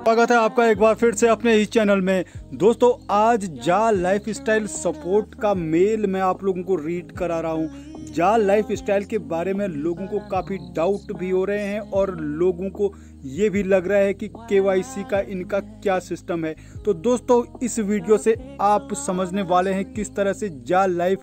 स्वागत है आपका एक बार फिर से अपने इस चैनल में दोस्तों आज जा लाइफस्टाइल सपोर्ट का मेल मैं आप लोगों को रीड करा रहा हूँ जा लाइफस्टाइल के बारे में लोगों को काफ़ी डाउट भी हो रहे हैं और लोगों को ये भी लग रहा है कि केवाईसी का इनका क्या सिस्टम है तो दोस्तों इस वीडियो से आप समझने वाले हैं किस तरह से जा लाइफ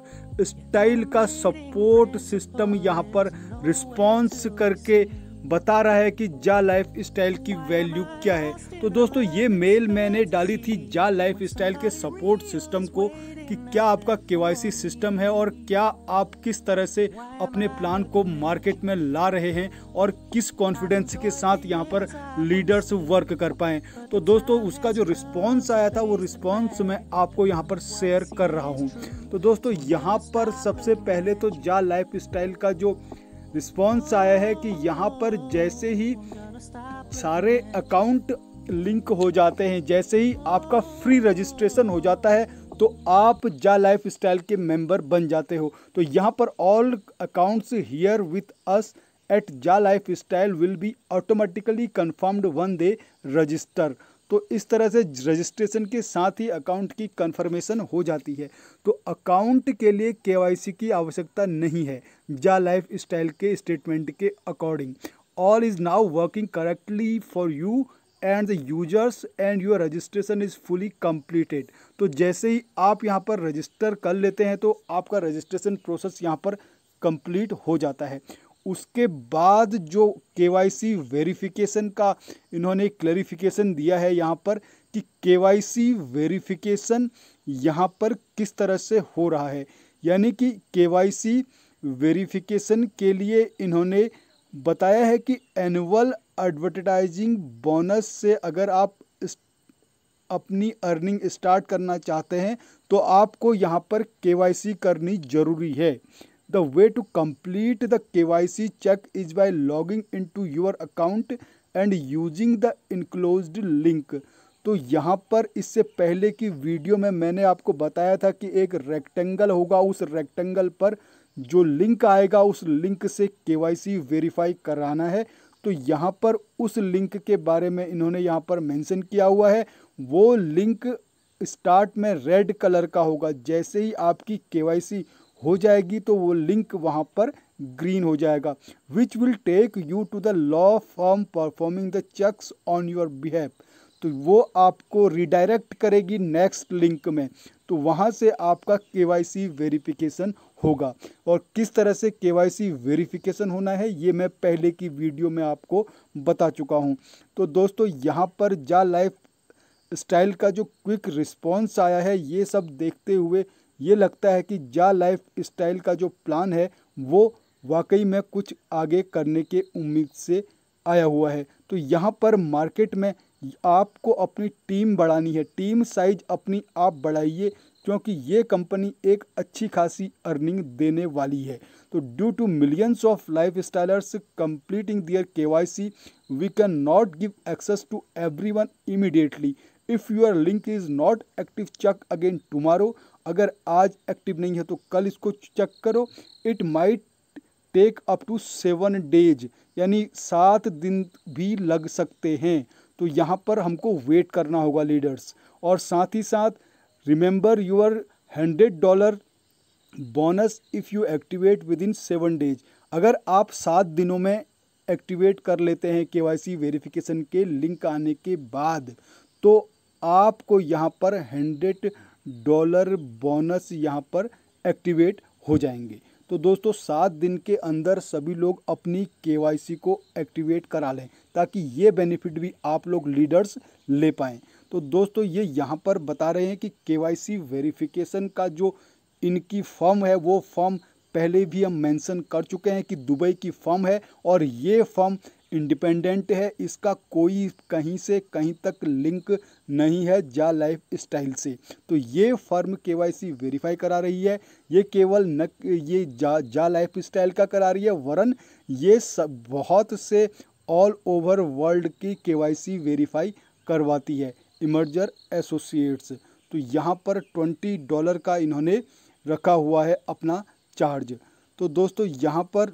स्टाइल का सपोर्ट सिस्टम यहाँ पर रिस्पॉन्स करके बता रहा है कि जा लाइफ स्टाइल की वैल्यू क्या है तो दोस्तों ये मेल मैंने डाली थी जा लाइफ स्टाइल के सपोर्ट सिस्टम को कि क्या आपका के सिस्टम है और क्या आप किस तरह से अपने प्लान को मार्केट में ला रहे हैं और किस कॉन्फिडेंस के साथ यहाँ पर लीडर्स वर्क कर पाए तो दोस्तों उसका जो रिस्पॉन्स आया था वो रिस्पॉन्स मैं आपको यहाँ पर शेयर कर रहा हूँ तो दोस्तों यहाँ पर सबसे पहले तो जा लाइफ स्टाइल का जो रिस्पॉन्स आया है कि यहाँ पर जैसे ही सारे अकाउंट लिंक हो जाते हैं जैसे ही आपका फ्री रजिस्ट्रेशन हो जाता है तो आप जा लाइफ स्टाइल के मेंबर बन जाते हो तो यहाँ पर all accounts here with us at जा life style will be automatically confirmed one they register तो इस तरह से रजिस्ट्रेशन के साथ ही अकाउंट की कन्फर्मेशन हो जाती है तो अकाउंट के लिए केवाईसी की आवश्यकता नहीं है जा लाइफ स्टाइल के स्टेटमेंट के according all is now working correctly for you and the users and your registration is fully completed तो जैसे ही आप यहाँ पर रजिस्टर कर लेते हैं तो आपका रजिस्ट्रेशन प्रोसेस यहाँ पर कंप्लीट हो जाता है उसके बाद जो के वाई सी वेरीफिकेशन का इन्होंने क्लरिफिकेशन दिया है यहाँ पर कि के वाई सी वेरीफिकेशन यहाँ पर किस तरह से हो रहा है यानी कि के वाई सी वेरीफिकेशन के लिए इन्होंने बताया है कि एनुअल एडवर्टाइजिंग बोनस से अगर आप अपनी अर्निंग स्टार्ट करना चाहते हैं तो आपको यहाँ पर के करनी ज़रूरी है the way to complete the K Y C check is by logging in to your account and using the enclose link तो यहाँ पर इससे पहले की वीडियो में मैंने आपको बताया था कि एक रेक्टेंगल होगा उस रेक्टेंगल पर जो लिंक आएगा उस लिंक से के वाई सी वेरीफाई कराना है तो यहाँ पर उस लिंक के बारे में इन्होंने यहाँ पर मैंसन किया हुआ है वो लिंक स्टार्ट में रेड कलर का होगा जैसे ही आपकी सी हो जाएगी तो वो लिंक वहाँ पर ग्रीन हो जाएगा which will take you to the law form performing the checks on your behave तो वो आपको रिडायरेक्ट करेगी नेक्स्ट लिंक में तो वहाँ से आपका के वाई वेरीफिकेशन होगा और किस तरह से के वाई वेरीफिकेशन होना है ये मैं पहले की वीडियो में आपको बता चुका हूँ तो दोस्तों यहाँ पर जा लाइफ स्टाइल का जो क्विक रिस्पॉन्स आया है ये सब देखते हुए ये लगता है कि जा लाइफ स्टाइल का जो प्लान है वो वाकई में कुछ आगे करने के उम्मीद से आया हुआ है तो यहाँ पर मार्केट में आपको अपनी टीम बढ़ानी है टीम साइज अपनी आप बढ़ाइए क्योंकि ये कंपनी एक अच्छी खासी अर्निंग देने वाली है तो due to millions of life stylers completing their K we can not give access to everyone immediately if your link is not active check again tomorrow अगर आज एक्टिव नहीं है तो कल इसको चेक करो it might take up to seven days यानी सात दिन भी लग सकते हैं तो यहाँ पर हमको वेट करना होगा लीडर्स और साथ ही साथ remember your hundred dollar bonus if you activate within seven days अगर आप सात दिनों में एक्टिवेट कर लेते हैं के वाई सी वेरिफिकेशन के लिंक आने के बाद तो आपको यहाँ पर हंड्रेड डॉलर बोनस यहाँ पर एक्टिवेट हो जाएंगे तो दोस्तों सात दिन के अंदर सभी लोग अपनी केवाईसी को एक्टिवेट करा लें ताकि ये बेनिफिट भी आप लोग लीडर्स ले पाएँ तो दोस्तों ये यहाँ पर बता रहे हैं कि केवाईसी वेरिफिकेशन का जो इनकी फॉर्म है वो फॉर्म पहले भी हम मेंशन कर चुके हैं कि दुबई की फॉर्म है और ये फॉर्म इंडिपेंडेंट है इसका कोई कहीं से कहीं तक लिंक नहीं है जा लाइफ स्टाइल से तो ये फर्म के वेरीफाई करा रही है ये केवल न ये जा जा लाइफ स्टाइल का करा रही है वरन ये सब बहुत से ऑल ओवर वर्ल्ड की के वेरीफाई करवाती है इमर्जर एसोसिएट्स तो यहाँ पर ट्वेंटी डॉलर का इन्होंने रखा हुआ है अपना चार्ज तो दोस्तों यहाँ पर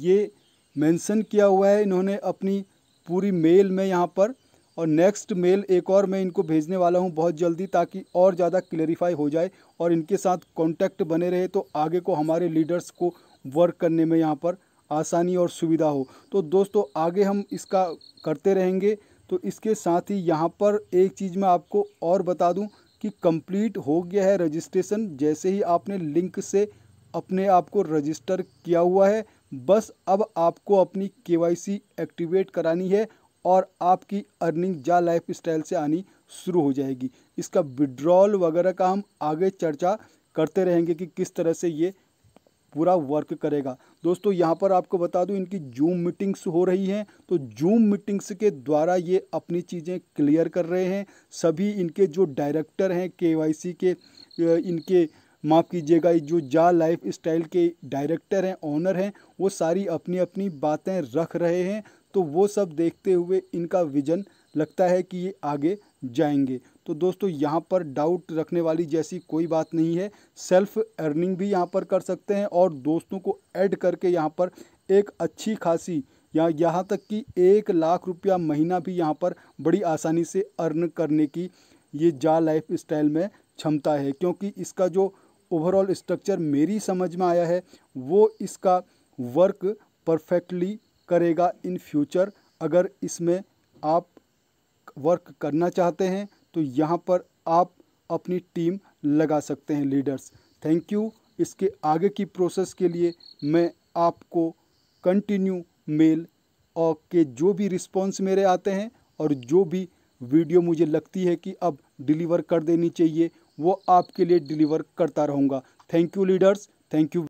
ये मेंशन किया हुआ है इन्होंने अपनी पूरी मेल में यहाँ पर और नेक्स्ट मेल एक और मैं इनको भेजने वाला हूँ बहुत जल्दी ताकि और ज़्यादा क्लेरिफाई हो जाए और इनके साथ कॉन्टैक्ट बने रहे तो आगे को हमारे लीडर्स को वर्क करने में यहाँ पर आसानी और सुविधा हो तो दोस्तों आगे हम इसका करते रहेंगे तो इसके साथ ही यहाँ पर एक चीज़ मैं आपको और बता दूँ कि कंप्लीट हो गया है रजिस्ट्रेशन जैसे ही आपने लिंक से अपने आप को रजिस्टर किया हुआ है बस अब आपको अपनी केवाईसी एक्टिवेट करानी है और आपकी अर्निंग जा लाइफ स्टाइल से आनी शुरू हो जाएगी इसका विड्रॉल वगैरह का हम आगे चर्चा करते रहेंगे कि किस तरह से ये पूरा वर्क करेगा दोस्तों यहाँ पर आपको बता दूँ इनकी जूम मीटिंग्स हो रही हैं तो जूम मीटिंग्स के द्वारा ये अपनी चीज़ें क्लियर कर रहे हैं सभी इनके जो डायरेक्टर हैं के के इनके माफ़ कीजिएगा जो जा लाइफ स्टाइल के डायरेक्टर हैं ऑनर हैं वो सारी अपनी अपनी बातें रख रहे हैं तो वो सब देखते हुए इनका विजन लगता है कि ये आगे जाएंगे तो दोस्तों यहाँ पर डाउट रखने वाली जैसी कोई बात नहीं है सेल्फ अर्निंग भी यहाँ पर कर सकते हैं और दोस्तों को ऐड करके यहाँ पर एक अच्छी खासी या यहाँ तक कि एक लाख रुपया महीना भी यहाँ पर बड़ी आसानी से अर्न करने की ये जा लाइफ स्टाइल में क्षमता है क्योंकि इसका जो ओवरऑल स्ट्रक्चर मेरी समझ में आया है वो इसका वर्क परफेक्टली करेगा इन फ्यूचर अगर इसमें आप वर्क करना चाहते हैं तो यहाँ पर आप अपनी टीम लगा सकते हैं लीडर्स थैंक यू इसके आगे की प्रोसेस के लिए मैं आपको कंटिन्यू मेल और के जो भी रिस्पॉन्स मेरे आते हैं और जो भी वीडियो मुझे लगती है कि अब डिलीवर कर देनी चाहिए वो आपके लिए डिलीवर करता रहूँगा thank you leaders thank you